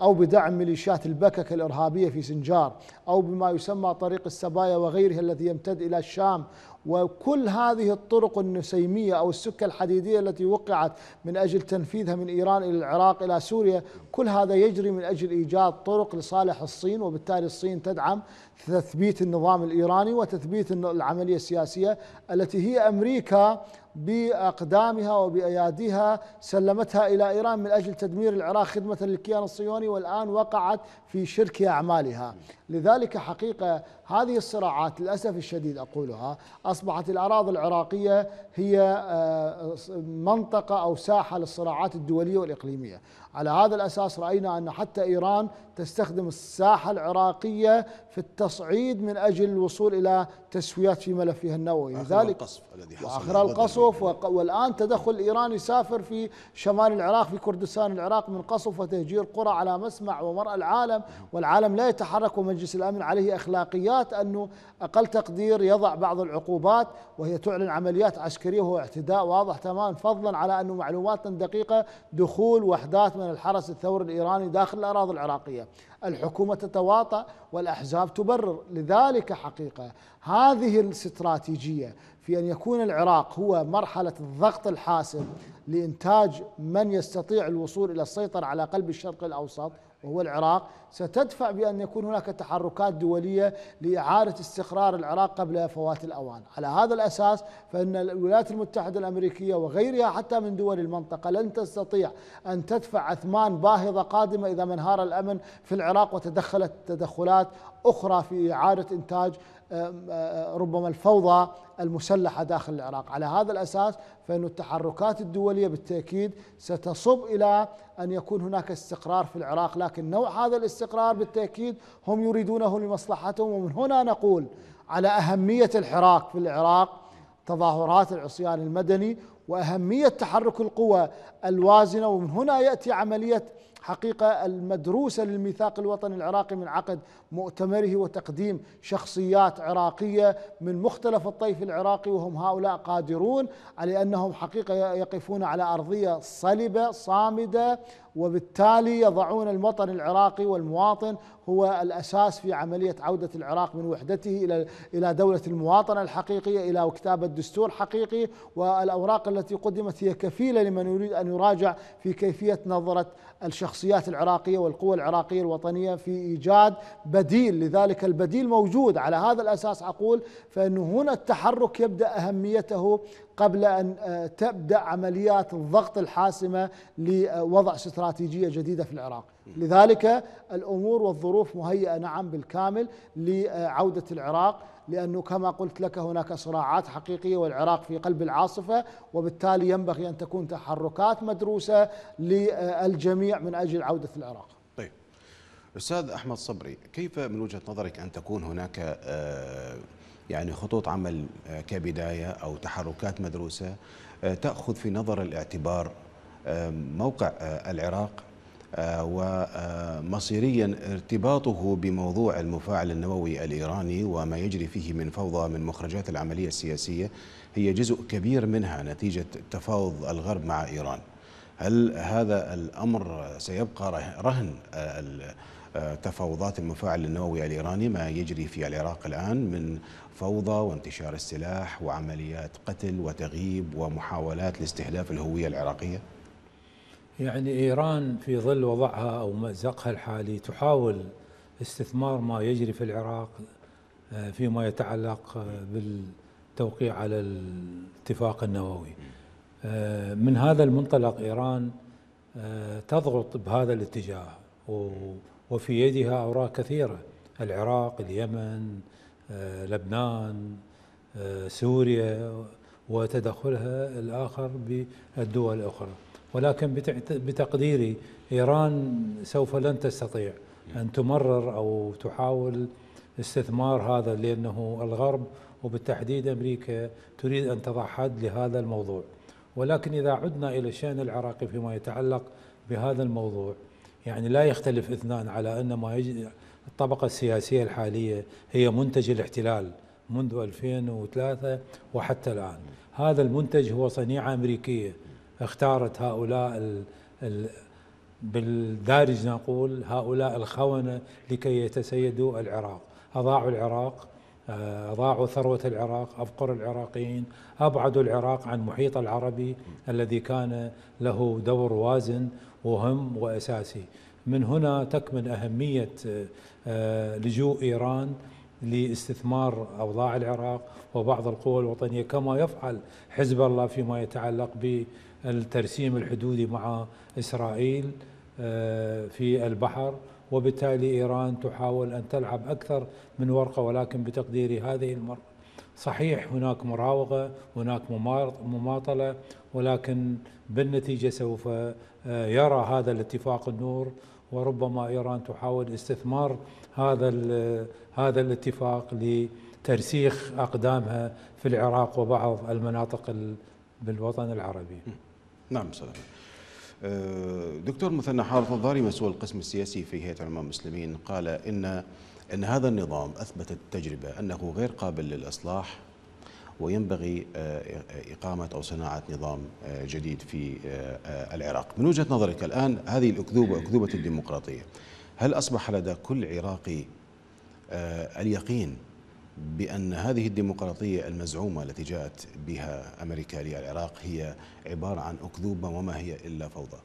أو بدعم ميليشيات البكك الإرهابية في سنجار أو بما يسمى طريق السبايا وغيرها الذي يمتد إلى الشام وكل هذه الطرق النسيمية أو السكة الحديدية التي وقعت من أجل تنفيذها من إيران إلى العراق إلى سوريا كل هذا يجري من أجل إيجاد طرق لصالح الصين وبالتالي الصين تدعم تثبيت النظام الايراني وتثبيت العمليه السياسيه التي هي امريكا باقدامها وباياديها سلمتها الى ايران من اجل تدمير العراق خدمه للكيان الصهيوني والان وقعت في شرك اعمالها، لذلك حقيقه هذه الصراعات للاسف الشديد اقولها اصبحت الاراضي العراقيه هي آه، منطقه او ساحه للصراعات الدوليه والاقليميه، على هذا الاساس راينا ان حتى ايران تستخدم الساحه العراقيه في التصوير التصعيد من أجل الوصول إلى تسويات في ملفها النووي لذلك القصف الذي حصل واخر القصف والان تدخل ايراني سافر في شمال العراق في كردستان العراق من قصف وتهجير قرى على مسمع ومرأى العالم والعالم لا يتحرك ومجلس الامن عليه اخلاقيات انه اقل تقدير يضع بعض العقوبات وهي تعلن عمليات عسكريه وهو اعتداء واضح تماما فضلا على انه معلومات دقيقه دخول وحدات من الحرس الثوري الايراني داخل الاراضي العراقيه الحكومه تتواطا والاحزاب تبرر لذلك حقيقه هذه الاستراتيجيه في ان يكون العراق هو مرحله الضغط الحاسم لانتاج من يستطيع الوصول الى السيطره على قلب الشرق الاوسط وهو العراق ستدفع بأن يكون هناك تحركات دولية لإعادة استقرار العراق قبل فوات الأوان على هذا الأساس فإن الولايات المتحدة الأمريكية وغيرها حتى من دول المنطقة لن تستطيع أن تدفع أثمان باهظة قادمة إذا ما انهار الأمن في العراق وتدخلت تدخلات أخرى في إعادة إنتاج ربما الفوضى المسلحة داخل العراق على هذا الأساس فإن التحركات الدولية بالتأكيد ستصب إلى أن يكون هناك استقرار في العراق لكن نوع هذا الاستقرار بالتأكيد هم يريدونه لمصلحتهم ومن هنا نقول على أهمية الحراك في العراق تظاهرات العصيان المدني وأهمية تحرك القوى الوازنة ومن هنا يأتي عملية حقيقة المدروسة للميثاق الوطني العراقي من عقد مؤتمره وتقديم شخصيات عراقية من مختلف الطيف العراقي وهم هؤلاء قادرون على أنهم حقيقة يقفون على أرضية صلبة صامدة وبالتالي يضعون الوطن العراقي والمواطن هو الأساس في عملية عودة العراق من وحدته إلى إلى دولة المواطنة الحقيقية إلى كتابة دستور حقيقي والأوراق التي قدمت هي كفيلة لمن يريد أن يراجع في كيفيه نظره الشخصيات العراقيه والقوى العراقيه الوطنيه في ايجاد بديل لذلك البديل موجود على هذا الاساس اقول فإن هنا التحرك يبدا اهميته قبل ان آه، تبدا عمليات الضغط الحاسمه لوضع استراتيجيه جديده في العراق لذلك الامور والظروف مهيئه نعم بالكامل لعوده العراق لأنه كما قلت لك هناك صراعات حقيقية والعراق في قلب العاصفة وبالتالي ينبغي أن تكون تحركات مدروسة للجميع من أجل عودة العراق طيب أستاذ أحمد صبري كيف من وجهة نظرك أن تكون هناك آه، يعني خطوط عمل آه، كبداية أو تحركات مدروسة آه، تأخذ في نظر الاعتبار موقع العراق آه، ومصيريا ارتباطه بموضوع المفاعل النووي الإيراني وما يجري فيه من فوضى من مخرجات العملية السياسية هي جزء كبير منها نتيجة تفاوض الغرب مع إيران هل هذا الأمر سيبقى رهن آه، آه، تفاوضات المفاعل النووي الإيراني ما يجري في العراق الآن من فوضى وانتشار السلاح وعمليات قتل وتغييب ومحاولات لاستهداف الهوية العراقية؟ يعني إيران في ظل وضعها أو مأزقها الحالي تحاول استثمار ما يجري في العراق آه، فيما يتعلق آه، بالتوقيع على الاتفاق النووي آه، من هذا المنطلق إيران تضغط بهذا الاتجاه وفي يدها أوراق كثيرة العراق اليمن لبنان سوريا وتدخلها الآخر بالدول الأخرى ولكن بتقديري إيران سوف لن تستطيع أن تمرر أو تحاول استثمار هذا لأنه الغرب وبالتحديد أمريكا تريد أن تضع حد لهذا الموضوع ولكن إذا عدنا إلى الشأن العراقي فيما يتعلق بهذا الموضوع يعني لا يختلف اثنان على أن ما الطبقة السياسية الحالية هي منتج الاحتلال منذ 2003 وحتى الآن هذا المنتج هو صنيعة أمريكية اختارت هؤلاء ال بالدارج نقول هؤلاء الخونة لكي يتسيدوا العراق أضاعوا العراق آه، أضاعوا ثروة العراق أفقر العراقيين أبعدوا العراق عن محيط العربي الذي كان له دور وازن وهم وأساسي من هنا تكمن أهمية آه، لجوء إيران لاستثمار اوضاع العراق وبعض القوى الوطنيه كما يفعل حزب الله فيما يتعلق بالترسيم الحدودي مع اسرائيل آه، في البحر وبالتالي ايران تحاول ان تلعب اكثر من ورقه ولكن بتقديري هذه المره صحيح هناك مراوغه هناك مماطله ولكن بالنتيجه سوف آه، يرى هذا الاتفاق النور وربما ايران تحاول استثمار هذا هذا الاتفاق لترسيخ اقدامها في العراق وبعض المناطق بالوطن العربي. نعم سلام. أه، دكتور مثنى حارث الضاري مسؤول القسم السياسي في هيئه علماء المسلمين قال ان ان هذا النظام اثبتت التجربه انه غير قابل للاصلاح وينبغي آه، إقامة أو صناعة نظام آه، جديد في آه، العراق من وجهة نظرك الآن هذه الأكذوبة أكذوبة الديمقراطية هل أصبح لدى كل عراقي اليقين بأن هذه الديمقراطية المزعومة التي جاءت بها أمريكا للعراق هي عبارة عن أكذوبة وما هي إلا فوضى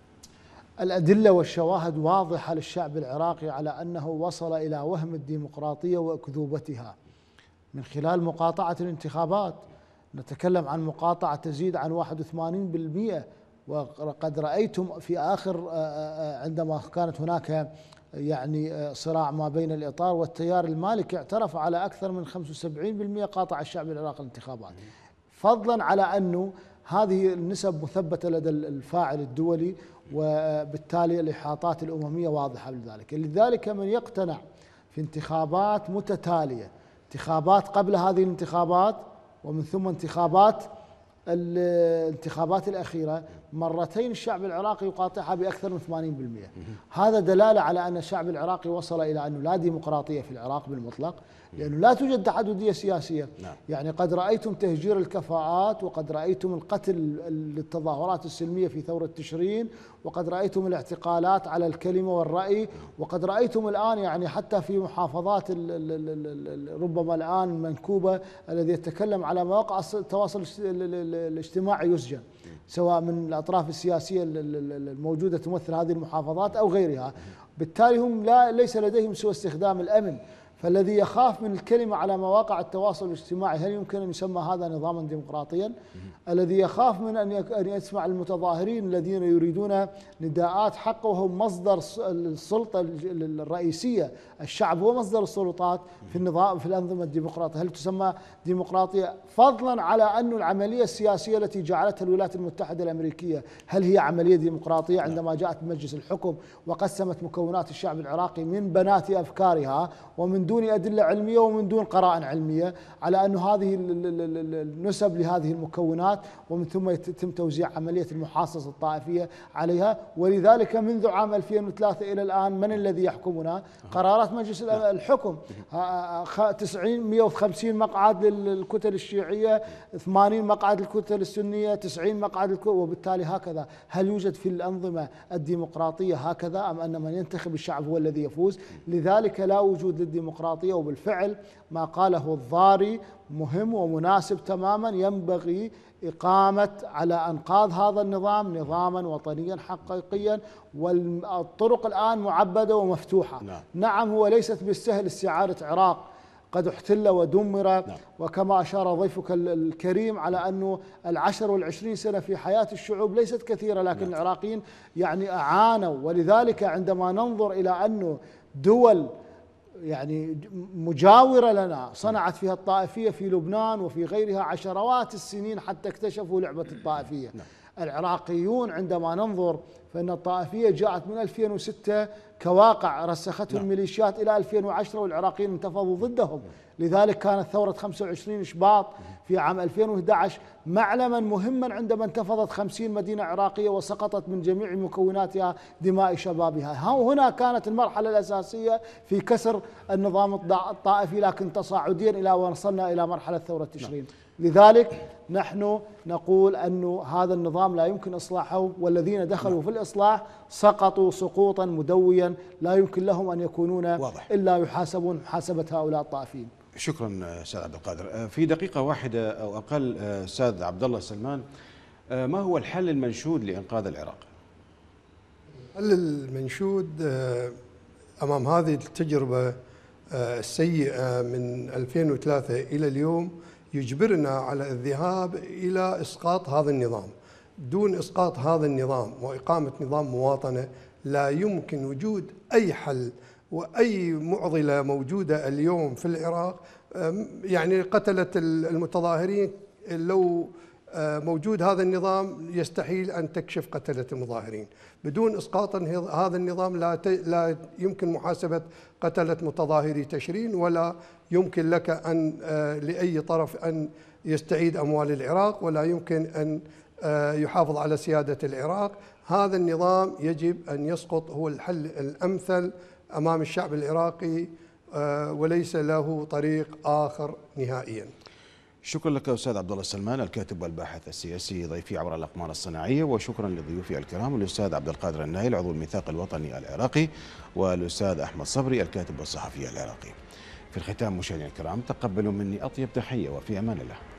الأدلة والشواهد واضحة للشعب العراقي على أنه وصل إلى وهم الديمقراطية وأكذوبتها من خلال مقاطعة الانتخابات نتكلم عن مقاطعة تزيد عن 81% وقد رأيتم في آخر آه، آه، آه، عندما كانت هناك يعني صراع ما بين الإطار والتيار المالكي اعترف على أكثر من 75% قاطع الشعب العراقي الانتخابات فضلا على أنه هذه النسب مثبتة لدى الفاعل الدولي وبالتالي الإحاطات الأممية واضحة لذلك لذلك من يقتنع في انتخابات متتالية انتخابات قبل هذه الانتخابات ومن ثم انتخابات الانتخابات الأخيرة مرتين الشعب العراقي يقاطعها بأكثر من 80% هذا دلالة على أن الشعب العراقي وصل إلى أنه لا ديمقراطية في العراق بالمطلق لأنه لا توجد تحددية سياسية نعم. يعني قد رأيتم تهجير الكفاءات وقد رأيتم القتل للتظاهرات السلمية في ثورة تشرين وقد رأيتم الاعتقالات على الكلمة والرأي وقد رأيتم الآن يعني حتى في محافظات الـ الـ الـ ربما الآن منكوبة الذي يتكلم على مواقع التواصل الاجتماعي يسجن سواء من الاطراف السياسيه الموجوده تمثل هذه المحافظات او غيرها بالتالي هم لا ليس لديهم سوى استخدام الامن فالذي يخاف من الكلمة على مواقع التواصل الاجتماعي هل يمكن أن يسمى هذا نظاما ديمقراطيا؟ الذي يخاف من أن أن يسمع المتظاهرين الذين يريدون نداءات حقهم وهم مصدر السلطة الرئيسية، الشعب هو مصدر السلطات في النظام في الأنظمة الديمقراطية، هل تسمى ديمقراطية فضلا على أن العملية السياسية التي جعلتها الولايات المتحدة الأمريكية هل هي عملية ديمقراطية نعم. عندما جاءت مجلس الحكم وقسمت مكونات الشعب العراقي من بنات أفكارها ومن دون أدلة علمية ومن دون قرائن علمية على أن هذه النسب لهذه المكونات ومن ثم يتم توزيع عملية المحاصصة الطائفية عليها ولذلك منذ عام 2003 إلى الآن من الذي يحكمنا قرارات مجلس نعم. الحكم 90 150 آه، آه، مقعد للكتل الشيعية الشيعية 80 مقعد الكتل السنية 90 مقعد الكتل وبالتالي هكذا هل يوجد في الأنظمة الديمقراطية هكذا أم أن من ينتخب الشعب هو الذي يفوز لذلك لا وجود للديمقراطية وبالفعل ما قاله الضاري مهم ومناسب تماما ينبغي إقامة على أنقاض هذا النظام نظاما وطنيا حقيقيا والطرق الآن معبدة ومفتوحة نعم, نعم هو ليست بالسهل استعارة عراق قد احتل ودمر نعم. وكما أشار ضيفك الكريم على أنه العشر والعشرين سنة في حياة الشعوب ليست كثيرة لكن نعم. العراقيين يعني أعانوا ولذلك عندما ننظر إلى أنه دول يعني مجاورة لنا صنعت فيها الطائفية في لبنان وفي غيرها عشرات السنين حتى اكتشفوا لعبة الطائفية نعم. العراقيون عندما ننظر فإن الطائفية جاءت من 2006 كواقع رسخته نعم. الميليشيات إلى 2010 والعراقيين انتفضوا ضدهم لذلك كانت ثورة 25 شباط في عام 2011 معلما مهما عندما انتفضت 50 مدينة عراقية وسقطت من جميع مكوناتها دماء شبابها هنا كانت المرحلة الأساسية في كسر النظام الطائفي لكن تصاعديا إلى وصلنا إلى مرحلة ثورة تشرين نعم. لذلك نحن نقول أن هذا النظام لا يمكن إصلاحه والذين دخلوا في الإصلاح سقطوا سقوطا مدويا لا يمكن لهم أن يكونون واضح. إلا يحاسبون محاسبة هؤلاء الطائفين شكرا آه، استاذ عبد القادر آه، في دقيقه واحده او اقل آه، استاذ عبد الله سلمان ما هو الحل المنشود لانقاذ العراق الحل المنشود امام هذه التجربه السيئه من 2003 الى اليوم يجبرنا على الذهاب الى اسقاط هذا النظام دون اسقاط هذا النظام واقامه نظام مواطنه لا يمكن وجود اي حل واي معضله موجوده اليوم في العراق يعني قتلت المتظاهرين لو آه، موجود هذا النظام يستحيل أن تكشف قتلة المظاهرين بدون إسقاط هذا النظام لا, لا يمكن محاسبة قتلة متظاهري تشرين ولا يمكن لك أن آه، لأي طرف أن يستعيد أموال العراق ولا يمكن أن آه، يحافظ على سيادة العراق هذا النظام يجب أن يسقط هو الحل الأمثل أمام الشعب العراقي وليس له طريق آخر نهائياً شكرا لك استاذ عبد الله السلمان الكاتب والباحث السياسي ضيفي عبر الاقمار الصناعيه وشكرا لضيوفي الكرام الاستاذ عبد القادر النايل عضو الميثاق الوطني العراقي والاستاذ احمد صبري الكاتب والصحفي العراقي. في الختام مشاهدينا الكرام تقبلوا مني اطيب تحيه وفي امان الله.